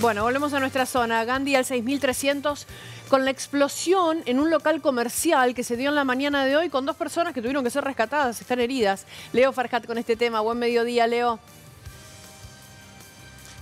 Bueno, volvemos a nuestra zona. Gandhi al 6300 con la explosión en un local comercial que se dio en la mañana de hoy con dos personas que tuvieron que ser rescatadas, están heridas. Leo Farhat con este tema. Buen mediodía, Leo.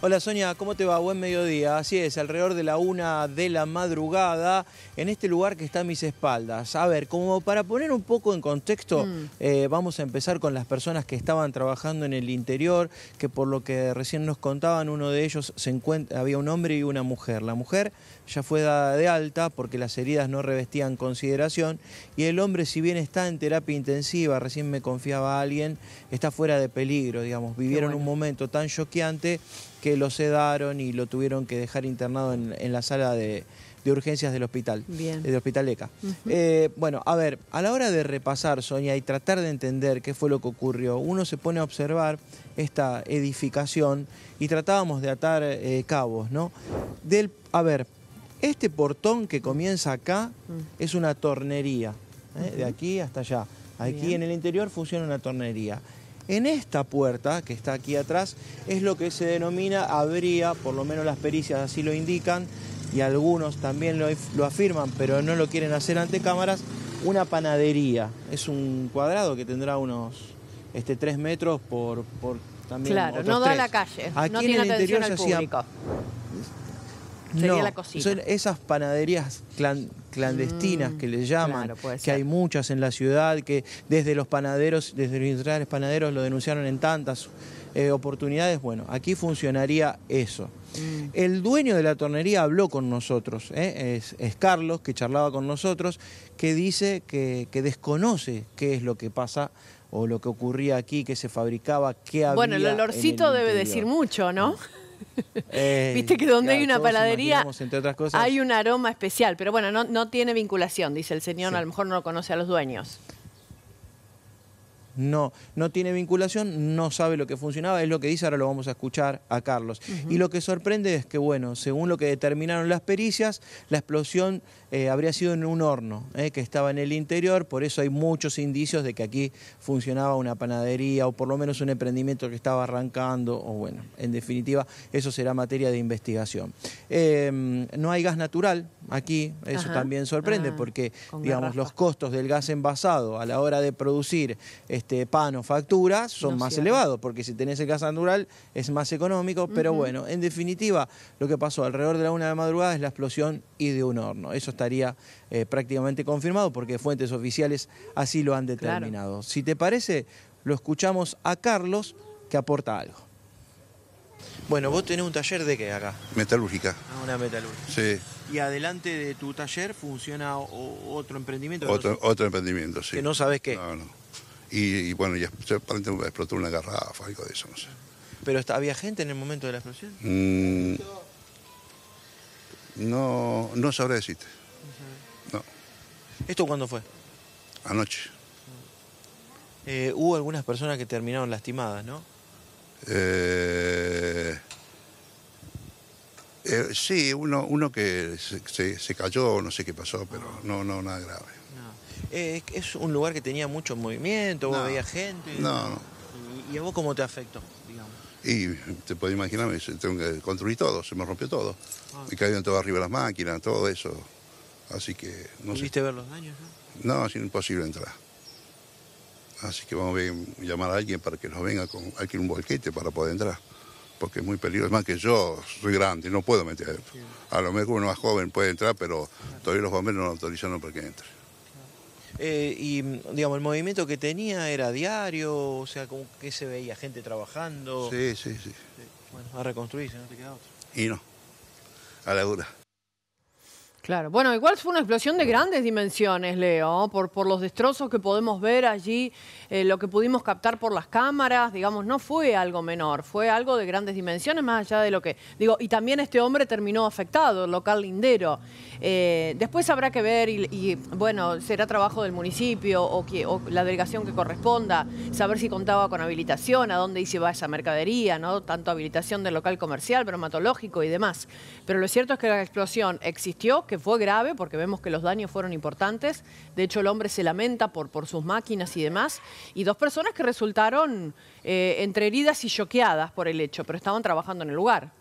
Hola Sonia, ¿cómo te va? Buen mediodía. Así es, alrededor de la una de la madrugada, en este lugar que está a mis espaldas. A ver, como para poner un poco en contexto, mm. eh, vamos a empezar con las personas que estaban trabajando en el interior, que por lo que recién nos contaban, uno de ellos se había un hombre y una mujer. La mujer ya fue dada de alta porque las heridas no revestían consideración y el hombre, si bien está en terapia intensiva, recién me confiaba a alguien, está fuera de peligro, digamos. Vivieron un momento tan choqueante que que lo sedaron y lo tuvieron que dejar internado en, la sala de, urgencias del hospital, Bien. Eh, del hospital ECA. Eh, bueno, a ver, a la hora de repasar, Sonia, y tratar de entender qué fue lo que ocurrió, uno se pone a observar esta edificación y tratábamos de atar eh, cabos, ¿no? Del, a ver, este portón que comienza acá mm. es una tornería, de aquí hasta allá. Aquí en el interior funciona una tornería. En esta puerta, que está aquí atrás, es lo que se denomina habría, por lo menos las pericias así lo indican, y algunos también lo, afirman, pero no lo quieren hacer ante cámaras, una panadería. Es un cuadrado que tendrá unos este, 3 metros por, por también. Claro, no da a la calle. no tiene el interior al público. Sería la Son esas panaderías clandestinas mm, que le llaman, que hay muchas en la ciudad, que desde los panaderos, desde los industriales panaderos lo denunciaron en tantas eh, oportunidades. Bueno, aquí funcionaría eso. Mm. El dueño de la tornería habló con nosotros, ¿eh? es, Carlos, que charlaba con nosotros, que dice que, desconoce qué es lo que pasa o lo que ocurría aquí, que se fabricaba, qué había. Bueno, el olorcito debe decir mucho, ¿no? Eh, Viste que donde hay una panadería hay un aroma especial, pero bueno, no, no tiene vinculación, dice el señor, a lo mejor no lo conoce a los dueños. No, no tiene vinculación, no sabe lo que funcionaba, es lo que dice, ahora lo vamos a escuchar a Carlos. Y lo que sorprende es que, bueno, según lo que determinaron las pericias, la explosión eh, habría sido en un horno eh, que estaba en el interior, por eso hay muchos indicios de que aquí funcionaba una panadería o por lo menos un emprendimiento que estaba arrancando, o bueno, en definitiva, eso será materia de investigación. Em, no hay gas natural aquí, eso también sorprende, ah, porque digamos, los costos del gas envasado a la hora de producir este, pan o factura son más elevados, porque si tenés el gas natural es más económico, pero bueno, en definitiva, lo que pasó alrededor de la una de madrugada es la explosión y de un horno. Eso estaría eh, prácticamente confirmado porque fuentes oficiales así lo han determinado. Si te parece, lo escuchamos a Carlos que aporta algo. Bueno, vos tenés un taller de qué acá? Metalúrgica. Ah, una metalúrgica. Sí. Y adelante de tu taller funciona otro emprendimiento. Otro, emprendimiento, sí. Que no sabes qué. No, no. Y, bueno, ya explotó una garrafa, algo de eso, no sé. ¿Pero había gente en el momento de la explosión? Mm. no, no sabré decirte. No. ¿Esto cuándo fue? Anoche. Eh, hubo algunas personas que terminaron lastimadas, ¿no? Eh, eh, sí, uno, uno que se, cayó, no sé qué pasó, pero no, no, nada grave. ¿Es un lugar que tenía mucho movimiento? ¿Había gente? No, no. ¿Y, a vos cómo te afectó, Y te podés imaginarme, tengo que construir todo, se me rompió todo. y ah. Me caían todo arriba las máquinas, todo eso. Así que no ¿Pudiste ver los daños? No, es imposible entrar. Así que vamos a llamar a alguien para que nos venga con alguien un bolquete para poder entrar. Porque es muy peligroso. Es Más que yo soy grande, no puedo meter. A lo mejor uno más joven puede entrar, pero todavía los bomberos no lo autorizaron para que entre. Eh, y digamos, el movimiento que tenía era diario, o sea, como que se veía gente trabajando. Sí, sí, sí. Bueno, a reconstruirse, no te queda otro. Y no, a la dura. Claro, bueno, igual fue una explosión de grandes dimensiones, Leo, por, los destrozos que podemos ver allí, eh, lo que pudimos captar por las cámaras, digamos, no fue algo menor, fue algo de grandes dimensiones, más allá de lo que... Digo, y también este hombre terminó afectado, el local lindero. Eh, después habrá que ver, y, bueno, será trabajo del municipio o, la delegación que corresponda, saber si contaba con habilitación, a dónde se va esa mercadería, ¿no? Tanto habilitación del local comercial, bromatológico y demás. Pero lo cierto es que la explosión existió, que fue grave porque vemos que los daños fueron importantes. De hecho, el hombre se lamenta por, por sus máquinas y demás. Y dos personas que resultaron eh, entre heridas y choqueadas por el hecho, pero estaban trabajando en el lugar.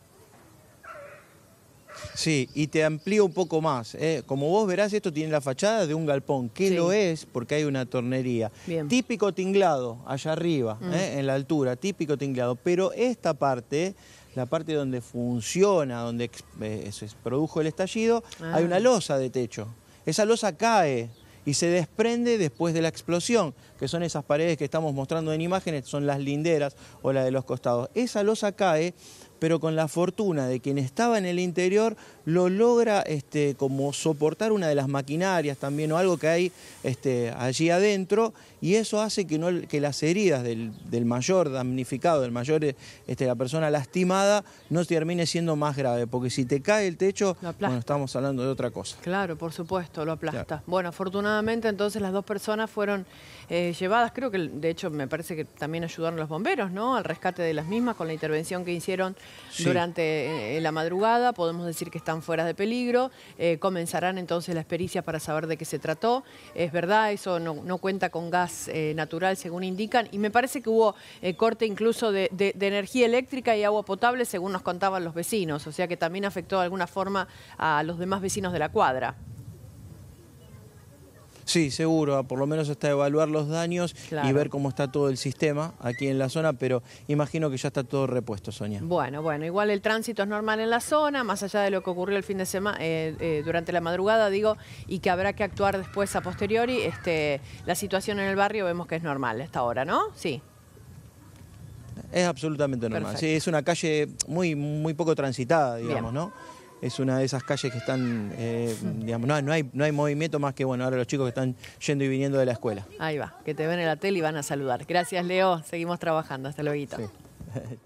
Sí, y te amplío un poco más. ¿eh? Como vos verás, esto tiene la fachada de un galpón, que lo es porque hay una tornería. Típico tinglado, allá arriba, mm. ¿eh? en la altura, típico tinglado. Pero esta parte la parte donde funciona, donde eh, se produjo el estallido, ah. hay una losa de techo. Esa losa cae y se desprende después de la explosión, que son esas paredes que estamos mostrando en imágenes, son las linderas o la de los costados. Esa losa cae pero con la fortuna de quien estaba en el interior, lo logra este, como soportar una de las maquinarias también o algo que hay este, allí adentro, y eso hace que, no, que las heridas del, mayor damnificado, del mayor, este, la persona lastimada, no termine siendo más grave, porque si te cae el techo, bueno, estamos hablando de otra cosa. Claro, por supuesto, lo aplasta. Bueno, afortunadamente entonces las dos personas fueron eh, llevadas, creo que de hecho me parece que también ayudaron los bomberos, ¿no? Al rescate de las mismas con la intervención que hicieron durante eh, la madrugada, podemos decir que están fuera de peligro, eh, comenzarán entonces las pericias para saber de qué se trató. Es verdad, eso no, cuenta con gas eh, natural, según indican, y me parece que hubo corte incluso de, de, energía eléctrica y agua potable, según nos contaban los vecinos, o sea que también afectó de alguna forma a los demás vecinos de la cuadra. Sí, seguro, ah, por lo menos hasta evaluar los daños y ver cómo está todo el sistema aquí en la zona, pero imagino que ya está todo repuesto, Sonia. Bueno, bueno, igual el tránsito es normal en la zona, más allá de lo que ocurrió el fin de semana, eh, eh, durante la madrugada, digo, y que habrá que actuar después a posteriori, este, la situación en el barrio vemos que es normal hasta ahora, ¿no? Sí. Es absolutamente normal. Sí, es una calle muy, muy poco transitada, digamos, ¿no? es una de esas calles que están, eh, digamos, no, hay, no hay movimiento más que, bueno, ahora los chicos que están yendo y viniendo de la escuela. Ahí va, que te ven en la tele y van a saludar. Gracias, Leo. Seguimos trabajando. Hasta luego. Sí.